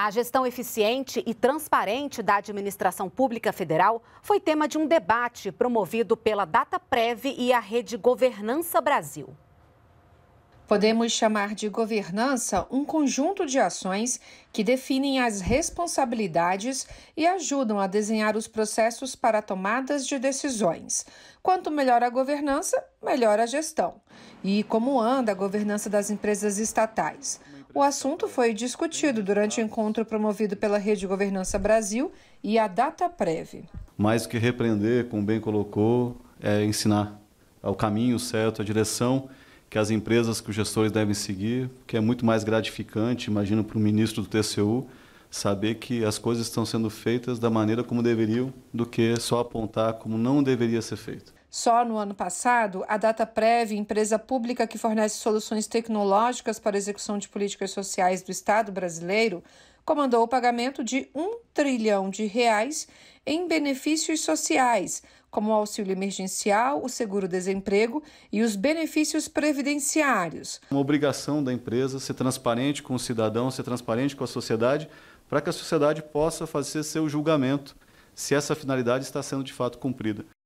A gestão eficiente e transparente da administração pública federal foi tema de um debate promovido pela DataPrev e a Rede Governança Brasil. Podemos chamar de governança um conjunto de ações que definem as responsabilidades e ajudam a desenhar os processos para tomadas de decisões. Quanto melhor a governança, melhor a gestão. E como anda a governança das empresas estatais? O assunto foi discutido durante o encontro promovido pela Rede Governança Brasil e a Data Prévia. Mais do que repreender, como bem colocou, é ensinar é o caminho certo, a direção que as empresas, que os gestores devem seguir, que é muito mais gratificante, imagino, para o ministro do TCU, saber que as coisas estão sendo feitas da maneira como deveriam, do que só apontar como não deveria ser feito. Só no ano passado, a Data Prev, empresa pública que fornece soluções tecnológicas para a execução de políticas sociais do Estado brasileiro, comandou o pagamento de um trilhão de reais em benefícios sociais, como o auxílio emergencial, o seguro-desemprego e os benefícios previdenciários. Uma obrigação da empresa ser transparente com o cidadão, ser transparente com a sociedade, para que a sociedade possa fazer seu julgamento se essa finalidade está sendo de fato cumprida.